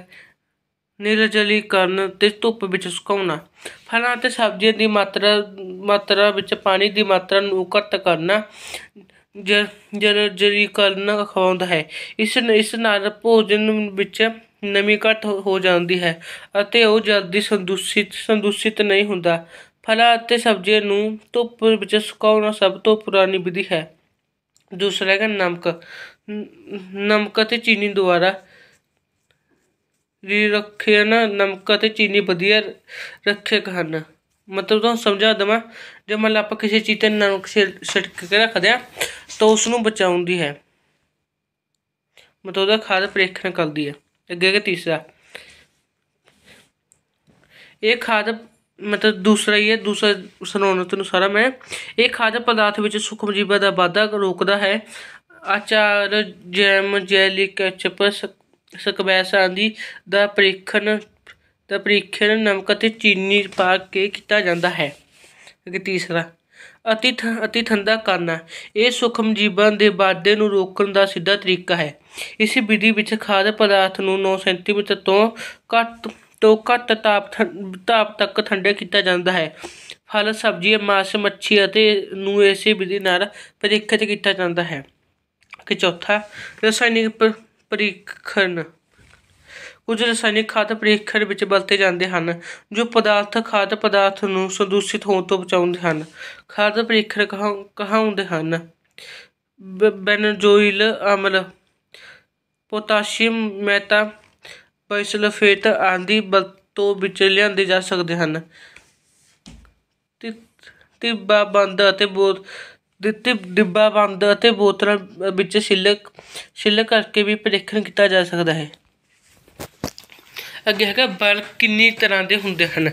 ਨਿਰਜਲੀ ਕਰਨ ਤੇ ਧੁੱਪ ਵਿੱਚ ਸੁਕਾਉਣਾ ਫਲਾਂ ਅਤੇ ਸਬਜ਼ੀਆਂ ਦੀ ਮਾਤਰਾ ਮਾਤਰਾ ਵਿੱਚ ਪਾਣੀ ਦੀ ਮਾਤਰਾ ਨੂੰ ਘੱਟ ਕਰਨਾ ਜਰਜਰੀ ਕਰਨਾ ਖਾਉਂਦਾ ਹੈ ਇਸ ਇਸ ਨਾਲ ਭੋਜਨ ਵਿੱਚ ਨਮੀ ਘੱਟ ਹੋ ਜਾਂਦੀ ਹੈ ਅਤੇ ਉਹ ਜਲਦੀ ਸੰਦੂਸ਼ਿਤ ਸੰਦੂਸ਼ਿਤ ਨਹੀਂ ਹੁੰਦਾ ਫਲਾਂ ਅਤੇ ਸਬਜ਼ੀਆਂ ਨੂੰ ਧੁੱਪ ਵਿੱਚ ਸੁਕਾਉਣਾ ਸਭ ਤੋਂ ਪੁਰਾਣੀ ਵਿਧੀ ਹੈ ਦੂਸਰਾ ਹੈ ਨਮਕ ਨਮਕ ਅਤੇ ਚੀਨੀ ਦੁਆਰਾ ਵੀ ਰੱਖੇ ਨਾ ਨਮਕ ਅਤੇ ਚੀਨੀ ਵਧੀਆ ਰੱਖੇ ਹਨ ਮਤਲਬ ਤੁਹਾਨੂੰ ਸਮਝਾ ਦਵਾਂ ਜੇ ਮੰਨ ਲਾ ਆਪਾਂ ਕਿਸੇ ਚੀਜ਼ ਤੇ ਨਮਕ ਛਿੜਕ ਕੇ ਰੱਖ ਦਿਆ ਤਾਂ ਉਸ ਨੂੰ ਬਚਾਉਂਦੀ ਹੈ ਮਤਲਬ ਉਹਦਾ ਖਾਦ ਪ੍ਰੇਖਣ ਕਰਦੀ ਹੈ ਅੱਗੇ ਕਿ ਤੀਸਰਾ ਇਹ ਖਾਦ ਮਤਲਬ ਦੂਸਰਾ ਹੀ ਹੈ ਦੂਸਰਾ ਸੁਣਾਉਣ ਤੋਂ ਸਾਰਾ ਮੈਂ ਇਹ ਖਾਦ ਪਦਾਰਥ ਵਿੱਚ ਸੁਖਮ ਜੀਵਾਂ ਦਾ ਵਾਧਾ ਰੋਕਦਾ ਹੈ ਆਚਾਰ ਜੈਮ ਜੈਲੀ ਕੈਚਪ ਦੀ ਦਾ ਪ੍ਰੀਖਣ ਦਾ ਪ੍ਰੀਖਣ ਨਮਕ ਅਤੇ ਚੀਨੀ ਪਾ ਕੇ ਕੀਤਾ ਜਾਂਦਾ ਹੈ ਅਗੇ ਤੀਸਰਾ ਅਤੀ ਅਤੀ ਠੰਡਾ ਕਰਨਾ ਇਹ ਸੁਖਮ ਜੀਵਾਂ ਦੇ ਬਾਦੇ ਨੂੰ ਰੋਕਣ ਦਾ ਸਿੱਧਾ ਤਰੀਕਾ ਹੈ ਇਸ ਵਿਧੀ ਵਿੱਚ ਖਾਦ ਪਦਾਰਥ ਨੂੰ 9 ਸੈਂਟੀਮੀਟਰ ਤੋਂ ਘੱਟ ਤੋਂ ਘੱਟ ਤਾਪ ਤਾਪ ਤੱਕ ਠੰਡੇ ਕੀਤਾ ਜਾਂਦਾ ਹੈ ਫਲ ਸਬਜ਼ੀ ਮਾਸ ਮੱਛੀ ਅਤੇ ਨੂੰ ਇਸੇ ਵਿਧੀ ਨਾਲ ਪਰੀਖਿਤ ਕੀਤਾ ਜਾਂਦਾ ਹੈ ਕਿ ਚੌਥਾ ਰਸਾਇਣਿਕ ਪ੍ਰੀਖਣ ਕੁਝ ਰਸਾਇਣਿਕ ਖਾਦ ਪ੍ਰੀਖਣ ਵਿੱਚ ਵਰਤੇ ਜਾਂਦੇ ਹਨ ਜੋ ਪਦਾਰਥ ਖਾਦ ਪਦਾਰਥ ਨੂੰ ਸੰਦੂਸ਼ਿਤ ਹੋਣ ਤੋਂ ਬਚਾਉਂਦੇ ਹਨ ਖਾਦ ਪ੍ਰੀਖਣ ਕਹਾਉਂਦੇ ਹਨ ਬੈਨਜੋਇਲ ਅਮਲ ਪੋਟਾਸ਼ੀਅਮ ਮੈਟਾ ਪੈਸਲਫੇਟ ਆਦਿ ਵਰਤੋਂ ਵਿੱਚ ਲਿਆਂਦੇ ਜਾ ਸਕਦੇ ਹਨ ਤਿੱਬਾ ਬੰਦ ਅਤੇ ਬੋਧ ਦਿੱਤੇ ਡਿੱਬਾ ਬੰਦ ਅਤੇ ਬੋਤਲਾਂ ਵਿੱਚ ਛਿਲਕ ਛਿਲਕ ਕਰਕੇ ਵੀ ਪਰੀਖਣ ਕੀਤਾ ਜਾ ਸਕਦਾ ਹੈ ਅੱਗੇ ਹੈਗਾ ਬਲ ਕਿੰਨੀ ਤਰ੍ਹਾਂ ਦੇ ਹੁੰਦੇ ਹਨ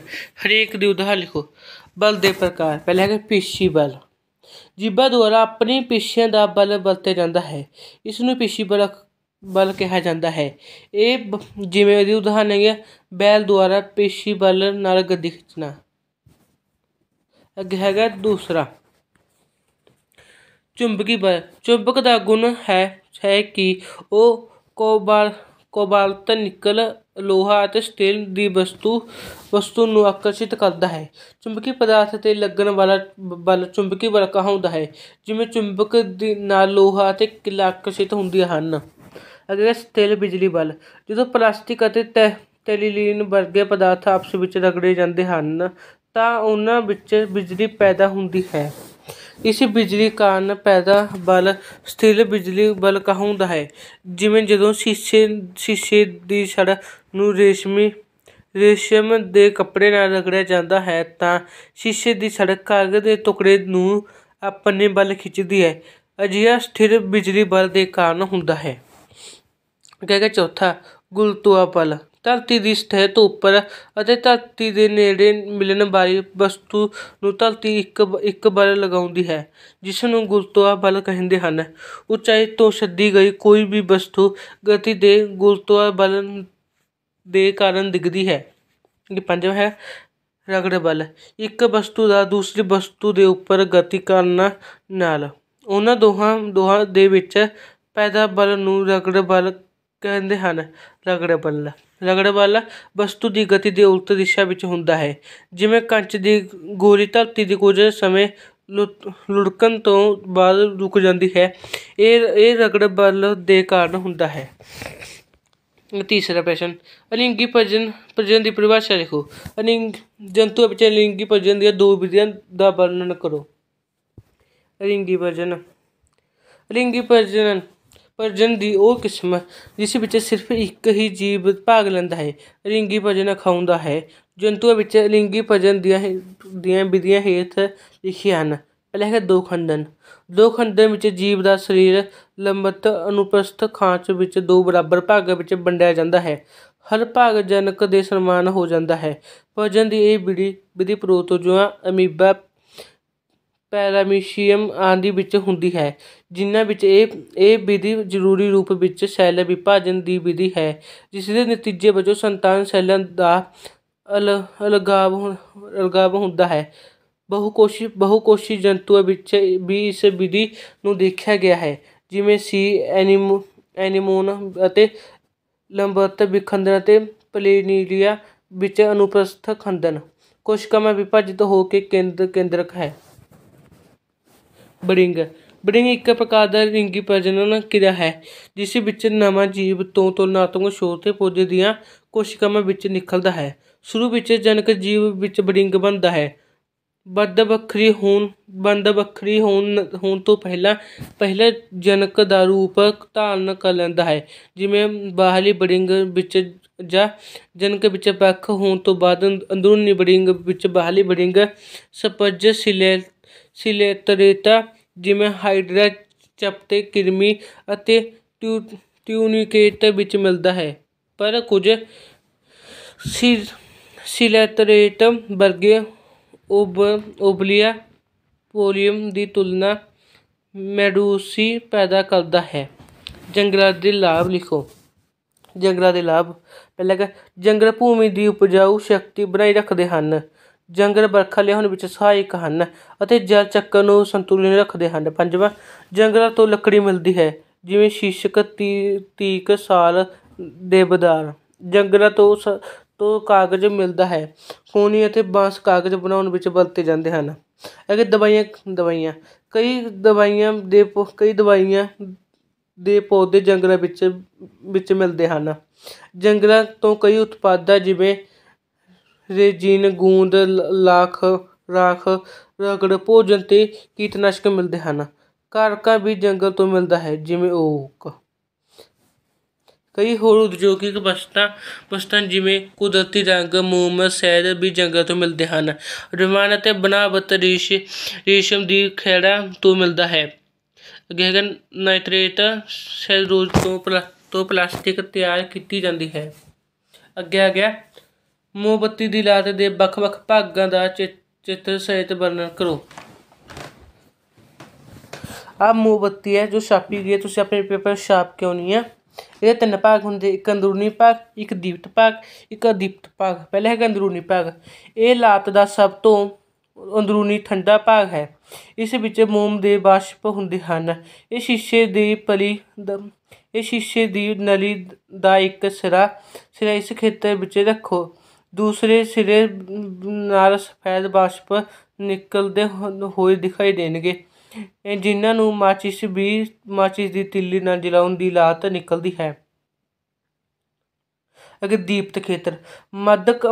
ਹਰੇਕ ਦੇ ਉਦਾਹਰਣ ਲਿਖੋ ਬਲ ਦੇ ਪ੍ਰਕਾਰ ਪਹਿਲਾ ਹੈਗਾ ਪੇਸ਼ੀ ਬਲ ਜੀਭਾ ਦੁਆਰਾ ਆਪਣੀ ਪੇਸ਼ੀਆਂ ਦਾ ਬਲ ਵਰਤੇ ਜਾਂਦਾ ਹੈ ਇਸ ਨੂੰ ਪੇਸ਼ੀ ਬਲ ਬਲ ਕਿਹਾ ਜਾਂਦਾ ਹੈ ਇਹ ਜਿਵੇਂ ਦੀ ਉਦਾਹਰਣ ਹੈ ਬੈਲ ਦੁਆਰਾ ਪੇਸ਼ੀ ਬਲ ਨਾਲ ਗੱਦੀ ਖਿੱਚਣਾ ਅੱਗੇ ਹੈਗਾ ਦੂਸਰਾ ਚੁੰਬਕੀ ਬਲ ਚੁੰਬਕ ਦਾ ਗੁਣ ਹੈ ਹੈ ਕਿ ਉਹ ਕੋਬਾਲ ਕੋਬਾਲਤ ਨਿਕਲ ਲੋਹਾ ਅਤੇ ਸਟੀਲ ਦੀ ਵਸਤੂ ਵਸਤੂ ਨੂੰ ਆਕਰਸ਼ਿਤ ਕਰਦਾ ਹੈ ਚੁੰਬਕੀ ਪਦਾਰਥ ਤੇ ਲੱਗਣ ਵਾਲਾ ਬਲ ਚੁੰਬਕੀ ਬਲ ਕਹਾਉਂਦਾ ਹੈ ਜਿਵੇਂ ਚੁੰਬਕ ਦੇ ਨਾਲ ਲੋਹਾ ਅਤੇ ਕਿਲਾ ਆਕਰਸ਼ਿਤ ਹੁੰਦੀਆਂ ਹਨ ਅਗਲਾ ਸਟੀਲ ਬਿਜਲੀ ਬਲ ਜਦੋਂ ਪਲਾਸਟਿਕ ਅਤੇ ਤੈ ਟੈਲੀਲੀਨ ਵਰਗੇ ਪਦਾਰਥ ਆਪਸ ਵਿੱਚ ਰਗੜੇ ਜਾਂਦੇ ਹਨ ਤਾਂ ਉਹਨਾਂ ਵਿੱਚ ਬਿਜਲੀ ਪੈਦਾ ਹੁੰਦੀ ਹੈ ਇਸ ਬਿਜਲੀ ਕਾਰਨ ਪੈਦਾ ਬਲ ਸਥਿਰ ਬਿਜਲੀ ਬਲ ਕਹਾਉਂਦਾ ਹੈ ਜਿਵੇਂ ਜਦੋਂ ਸ਼ੀਸ਼ੇ ਸ਼ੀਸ਼ੇ ਦੀ ਛੜ ਨੂੰ ਰੇਸ਼ਮੀ ਰੇਸ਼ਮ ਦੇ ਕੱਪੜੇ ਨਾਲ ਰਗੜਿਆ ਜਾਂਦਾ ਹੈ ਤਾਂ ਸ਼ੀਸ਼ੇ ਦੀ ਛੜ ਕਾਗਜ਼ ਦੇ ਟੁਕੜੇ ਨੂੰ ਆਪਣੇ ਬਲ ਖਿੱਚਦੀ ਹੈ ਅਜਿਹਾ ਸਥਿਰ ਬਿਜਲੀ ਬਲ ਦੇ ਕਾਰਨ ਹੁੰਦਾ ਹੈ ਕਹੇਗਾ ਚੌਥਾ ਗੁਲਤੂਆ ਬਲ ਧਰਤੀ ਦੀ ਸਤਹ ਤੋਂ ਉੱਪਰ ਅਤੇ ਧਰਤੀ ਦੇ ਨੇੜੇ ਮਿਲਣ ਵਾਲੀ ਵਸਤੂ ਨੂੰ ਧਰਤੀ ਇੱਕ ਇੱਕ ਬਲ ਲਗਾਉਂਦੀ ਹੈ ਜਿਸ ਨੂੰ ਗੁਰਤਵਾ ਬਲ ਕਹਿੰਦੇ ਹਨ ਉਚਾਈ ਤੋਂ ਛੱਡੀ ਗਈ ਕੋਈ ਵੀ ਵਸਤੂ ਗਤੀ ਦੇ ਗੁਰਤਵਾ ਬਲ ਦੇ ਕਾਰਨ ਡਿੱਗਦੀ ਹੈ ਇਹ ਪੰਜਵਾਂ ਹੈ ਰਗੜ ਬਲ ਇੱਕ ਵਸਤੂ ਦਾ ਦੂਸਰੀ ਵਸਤੂ ਦੇ ਉੱਪਰ ਗਤੀ ਕਰਨ ਨਾਲ ਉਹਨਾਂ ਦੋਹਾਂ ਦੋਹਾਂ ਦੇ ਵਿੱਚ ਪੈਦਾ ਬਲ ਨੂੰ ਰਗੜ ਬਲ ਕਹਿੰਦੇ ਹਨ ਰਗੜ ਬੱਲ ਰਗੜ ਬੱਲ ਵਸਤੂ ਦੀ ਗਤੀ ਦੇ ਉਲਟ ਦਿਸ਼ਾ ਵਿੱਚ ਹੁੰਦਾ ਹੈ ਜਿਵੇਂ ਕੰਚ ਦੀ ਗੋਲੀ ਧਰਤੀ ਦੀ ਕੁਝ ਸਮੇਂ ਲੁੜਕਣ ਤੋਂ ਬਾਅਦ ਰੁਕ ਜਾਂਦੀ ਹੈ ਇਹ ਇਹ ਰਗੜ ਬੱਲ ਦੇ ਕਾਰਨ ਹੁੰਦਾ ਹੈ ਤੀਸਰਾ ਪ੍ਰਸ਼ਨ ਅਲਿੰਗੀ ਭਜਨ ਭਜਨ ਦੀ ਪਰਿਭਾਸ਼ਾ ਲਿਖੋ ਅਲਿੰਗ ਜੰਤੂ ਵਿੱਚ ਅਲਿੰਗੀ ਭਜਨ ਦੀਆਂ ਦੋ ਵਿਧੀਆਂ ਦਾ ਵਰਣਨ ਕਰੋ ਅਲਿੰਗੀ ਭਜਨ ਅਲਿੰਗੀ ਭਜਨ ਭਜਨ ਦੀ ਉਹ ਕਿਸਮ ਜਿਸ ਵਿੱਚ ਸਿਰਫ ਇੱਕ ਹੀ ਜੀਵ ਭਾਗ ਲੈਂਦਾ ਹੈ ਰਿੰਗੀ ਭਜਨ ਖਾਉਂਦਾ ਹੈ ਜੰਤੂਆਂ ਵਿੱਚ ਲਿੰਗੀ ਭਜਨ ਦੀਆਂ ਦੀਆਂ ਵਿਧੀਆਂ ਹੇਠ ਲਿਖੀਆਂ ਹਨ ਪਹਿਲਾ ਹੈ ਦੋ ਖੰਡਨ ਦੋ ਖੰਡਨ ਵਿੱਚ ਜੀਵ ਦਾ ਸਰੀਰ ਲੰਬਤ ਅਨੁਪਸਥ ਖਾਂਚ ਵਿੱਚ ਦੋ ਬਰਾਬਰ ਭਾਗਾਂ ਵਿੱਚ ਵੰਡਿਆ ਜਾਂਦਾ ਹੈ ਹਰ ਭਾਗ ਜਨਕ ਦੇ ਸਮਾਨ ਹੋ ਜਾਂਦਾ ਹੈ ਭਜਨ ਦੀ ਇਹ ਵਿਧੀ ਵਿਧੀ ਪ੍ਰੋਟੋਜੋਆ ਅਮੀਬਾ ਪੈਰਾਮੀਸ਼ੀਅਮ ਆਦਿ ਵਿੱਚ ਹੁੰਦੀ ਹੈ ਜਿਨ੍ਹਾਂ ਵਿੱਚ ਇਹ ਇਹ ਵਿਧੀ ਜ਼ਰੂਰੀ ਰੂਪ ਵਿੱਚ ਸੈੱਲ ਵਿਭਾਜਨ ਦੀ ਵਿਧੀ ਹੈ ਜਿਸ ਦੇ ਨਤੀਜੇ ਵਜੋਂ ਸੰਤਾਨ ਸੈੱਲਾਂ ਦਾ ਅਲਗਾਵ ਅਲਗਾਵ ਹੁੰਦਾ ਹੈ ਬਹੁਕੋਸ਼ੀ ਬਹੁਕੋਸ਼ੀ ਜੰਤੂਆਂ ਵਿੱਚ ਵੀ ਇਸ ਵਿਧੀ ਨੂੰ ਦੇਖਿਆ ਗਿਆ ਹੈ ਜਿਵੇਂ ਸੀ ਐਨੀਮੋ ਐਨੀਮੋਨ ਅਤੇ ਲੰਬਤ ਵਿਖੰਡਨ ਅਤੇ ਪਲੇਨੀਲੀਆ ਵਿੱਚ ਅਨੁਪਸਥ ਖੰਡਨ ਕੋਸ਼ਿਕਾਵਾਂ ਵਿਭਾਜਿਤ ਹੋ ਕੇ ਕੇਂਦਰ ਕੇਂਦਰਕ ਹੈ ਬੜਿੰਗ ਬੜਿੰਗ ਇੱਕ ਪ੍ਰਕਾਰ ਦਾ ਰਿੰਗੀ ਪ੍ਰਜਨਨ ਕਿਰਿਆ ਹੈ ਜਿਸ ਵਿੱਚ ਨਵਾਂ ਜੀਵ ਤੋਂ ਤੁਲਨਾਤਮਕ ਸ਼ੋਰ ਤੇ ਪੌਦੇ ਦੀਆਂ ਕੋਸ਼ਿਕਾਵਾਂ ਵਿੱਚ ਨਿਕਲਦਾ ਹੈ ਸ਼ੁਰੂ ਵਿੱਚ ਜਨਕ ਜੀਵ ਵਿੱਚ ਬੜਿੰਗ ਬਣਦਾ ਹੈ ਬੰਦ ਵੱਖਰੀ ਹੋਣ ਬੰਦ ਵੱਖਰੀ ਹੋਣ ਹੋਣ ਤੋਂ ਪਹਿਲਾਂ ਪਹਿਲੇ ਜਨਕ ਦਾ ਰੂਪ ਧਾਰਨ ਕਰ ਲੈਂਦਾ ਹੈ ਜਿਵੇਂ ਬਾਹਲੀ ਬੜਿੰਗ ਵਿੱਚ ਜਾਂ ਜਨਕ ਵਿੱਚ ਪੱਖ ਹੋਣ ਤੋਂ ਬਾਅਦ ਅੰਦਰੂਨੀ ਬੜਿੰਗ ਵਿੱਚ ਬਾਹਲੀ ਬੜਿੰਗ ਸਪਜ ਸਿਲੇ ਸਿਲੇ ਤਰੇਤਾ ਜਿਵੇਂ ਹਾਈਡਰਾ ਚਪਟੇ ਕਿਰਮੀ ਅਤੇ ਟਿਊਨੀਕੇਟ ਵਿੱਚ ਮਿਲਦਾ ਹੈ ਪਰ ਕੁਝ ਸਿਲੇਟਰੇਟ ਵਰਗੇ ਉਬ ਉਬਲੀਆ ਪੋਲੀਅਮ ਦੀ ਤੁਲਨਾ ਮੈਡੂਸੀ ਪੈਦਾ ਕਰਦਾ ਹੈ ਜੰਗਲਾਂ ਦੇ ਲਾਭ ਲਿਖੋ ਜੰਗਲਾਂ ਦੇ ਲਾਭ ਕਿ ਜੰਗਲ ਭੂਮੀ ਦੀ ਉਪਜਾਊ ਸ਼ਕਤੀ ਬਣਾਈ ਰੱਖਦੇ ਹਨ ਜੰਗਲ ਬਰਖਾ ਲਿਆਉਣ ਵਿੱਚ ਸਹਾਇਕ ਹਨ ਅਤੇ ਜਲ ਚੱਕਰ ਨੂੰ ਸੰਤੁਲਨ ਰੱਖਦੇ ਹਨ ਪੰਜਵਾਂ ਜੰਗਲਾਂ ਤੋਂ ਲੱਕੜੀ ਮਿਲਦੀ ਹੈ ਜਿਵੇਂ ਸ਼ੀਸ਼ਕ ਤੀ ਤੀਕ ਸਾਲ ਦੇਵਦਾਰ ਜੰਗਲਾਂ ਤੋਂ ਤੋਂ ਕਾਗਜ਼ ਮਿਲਦਾ ਹੈ ਕੋਨੀ ਅਤੇ ਬਾਂਸ ਕਾਗਜ਼ ਬਣਾਉਣ ਵਿੱਚ ਵਰਤੇ ਜਾਂਦੇ ਹਨ ਅਗੇ ਦਵਾਈਆਂ ਦਵਾਈਆਂ ਕਈ ਦਵਾਈਆਂ ਦੇ ਕਈ ਦਵਾਈਆਂ ਦੇ ਪੌਦੇ ਜੰਗਲਾਂ ਵਿੱਚ ਵਿੱਚ ਮਿਲਦੇ ਹਨ ਜੰਗਲਾਂ ਤੋਂ ਕਈ ਉਤਪਾਦਾਂ ਜਿਵੇਂ ਰੇਜਿਨ ਗੂੰਦ ਲਖ ਰਖ ਰਗੜ ਭੋਜਨ ਤੇ ਕੀਟਨਾਸ਼ਕ ਮਿਲਦੇ ਹਨ ਕਾਰਕਾ ਵੀ ਜੰਗਲ ਤੋਂ ਮਿਲਦਾ ਹੈ ਜਿਵੇਂ ਓਕ ਕਈ ਹੋਰ ਉਦਯੋਗਿਕ ਵਸਤਾਂ ਵਸਤਾਂ ਜਿਵੇਂ ਕੁਦਰਤੀ ਰੰਗ ਮੋਮ ਸੈਦ ਵੀ ਜੰਗਲ ਤੋਂ ਮਿਲਦੇ ਹਨ ਰਮਾਨ ਅਤੇ ਬਨਾਵਤ ਰੇਸ਼ ਰੇਸ਼ਮ ਦੀ ਖੇੜਾ ਤੋਂ ਮਿਲਦਾ ਹੈ ਗਹਿਗਨ ਨਾਈਟ੍ਰੇਟ ਸੈਲੂਲੋਜ਼ ਤੋਂ ਤੋਂ ਪਲਾਸਟਿਕ ਤਿਆਰ ਕੀਤੀ ਜਾਂਦੀ ਹੈ ਅੱਗੇ ਆ ਗਿਆ ਮੋਮਬੱਤੀ ਦੀ ਲਾਟ ਦੇ ਵੱਖ-ਵੱਖ ਭਾਗਾਂ ਦਾ ਚਿੱਤਰ ਸਹਿਤ ਵਰਣਨ ਕਰੋ ਆ ਮੋਮਬੱਤੀ ਹੈ ਜੋ ਛਾਪੀ ਗਈ ਤੁਸੀਂ ਆਪਣੇ ਪੇਪਰ ਛਾਪ ਕੇ ਆਉਣੀ ਹੈ ਇਹ ਤਿੰਨ ਭਾਗ ਹੁੰਦੇ ਇੱਕ ਅੰਦਰੂਨੀ ਭਾਗ ਇੱਕ ਦੀਪਤ ਭਾਗ ਇੱਕ ਅਦੀਪਤ ਭਾਗ ਪਹਿਲਾ ਹੈ ਅੰਦਰੂਨੀ ਭਾਗ ਇਹ ਲਾਤ ਦਾ ਸਭ ਤੋਂ ਅੰਦਰੂਨੀ ਠੰਡਾ ਭਾਗ ਹੈ ਇਸ ਵਿੱਚ ਮੋਮ ਦੇ ਵਾਸ਼ਪ ਹੁੰਦੇ ਹਨ ਇਹ ਸ਼ੀਸ਼ੇ ਦੀ ਪਲੀ ਇਹ ਸ਼ੀਸ਼ੇ ਦੀ ਨਲੀ ਦਾ ਇੱਕ ਸਿਰਾ ਸਿਰਾ ਇਸ ਖੇਤਰ ਵਿੱਚ ਰੱਖੋ ਦੂਸਰੇ ਸਿਰੇ ਨਾਲ ਸਫੈਦ ਬਾਸ਼ਪ ਨਿਕਲਦੇ ਹੋਏ ਦਿਖਾਈ ਦੇਣਗੇ ਜਿਨ੍ਹਾਂ ਨੂੰ ਮਾਚਿਸ ਵੀ ਮਾਚਿਸ ਦੀ ਤਿੱਲੀ ਨਾਲ ਜਲਾਉਣ ਦੀ ਲਾਤ ਨਿਕਲਦੀ ਹੈ ਅਗੇ ਦੀਪਤ ਖੇਤਰ ਮੱਧਕ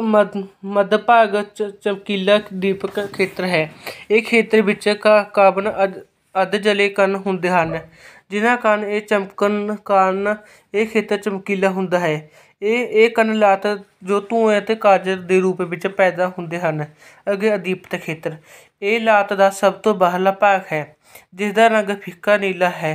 ਮੱਧ ਭਾਗ ਚਮਕੀਲਾ ਦੀਪਕ ਖੇਤਰ ਹੈ ਇਹ ਖੇਤਰ ਵਿੱਚ ਕਾਬਨ ਅੱਧ ਜਲੇ ਕਣ ਹੁੰਦੇ ਹਨ ਜਿਨ੍ਹਾਂ ਕਾਰਨ ਇਹ ਚਮਕਣ ਕਾਰਨ ਇਹ ਖੇਤਰ ਚਮਕੀਲਾ ਹੁੰਦਾ ਹੈ ਇਹ ਇਹ ਕਨਲਾਤ ਜੋ ਧੂਏ ਅਤੇ ਕਾਜਰ ਦੇ ਰੂਪ ਵਿੱਚ ਪੈਦਾ ਹੁੰਦੇ ਹਨ ਅਗੇ ਅਦੀਪਤ ਖੇਤਰ ਇਹ ਲਾਤ ਦਾ ਸਭ ਤੋਂ ਬਾਹਰਲਾ ਭਾਗ ਹੈ ਜਿਸ ਦਾ ਰੰਗ ਫਿੱਕਾ ਨੀਲਾ ਹੈ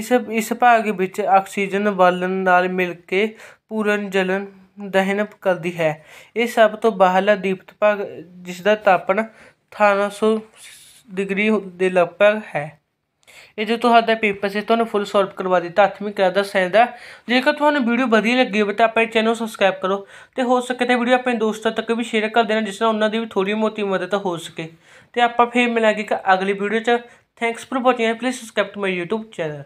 ਇਸ ਇਸ ਭਾਗ ਵਿੱਚ ਆਕਸੀਜਨ ਵਾਲਨ ਨਾਲ ਮਿਲ ਕੇ ਪੂਰਨ ਜਲਨ ਦਹਨ ਕਰਦੀ ਹੈ ਇਹ ਸਭ ਤੋਂ ਬਾਹਰਲਾ ਦੀਪਤ ਭਾਗ ਜਿਸ ਦਾ ਤਾਪਨ 1800 ਡਿਗਰੀ ਦੇ ਲਗਭਗ ਹੈ ਇਹ ਜੋ ਤੁਹਾਡਾ ਪੇਪਰ ਸੀ ਤੁਹਾਨੂੰ ਫੁੱਲ ਸੋਲਵ ਕਰਵਾ ਦਿੱਤਾ 8ਵੀਂ ਕਲਾਸ ਦਾ ਸੈਂਡ ਦਾ ਜੇਕਰ ਤੁਹਾਨੂੰ ਵੀਡੀਓ ਵਧੀਆ ਲੱਗੀ ਹੋਵੇ ਤਾਂ ਆਪਣੇ ਚੈਨਲ ਨੂੰ ਸਬਸਕ੍ਰਾਈਬ ਕਰੋ ਤੇ ਹੋ ਸਕੇ ਤਾਂ ਵੀਡੀਓ ਆਪਣੇ ਦੋਸਤਾਂ ਤੱਕ ਵੀ ਸ਼ੇਅਰ ਕਰ ਦੇਣਾ ਜਿਸ ਨਾਲ ਉਹਨਾਂ ਦੀ ਵੀ ਥੋੜੀ ਮੋਤੀ ਮਦਦ ਹੋ ਸਕੇ ਤੇ ਆਪਾਂ ਫੇਰ ਮਿਲਾਂਗੇ ਇੱਕ ਅਗਲੀ ਵੀਡੀਓ 'ਚ thanks for watching please subscribe to my YouTube channel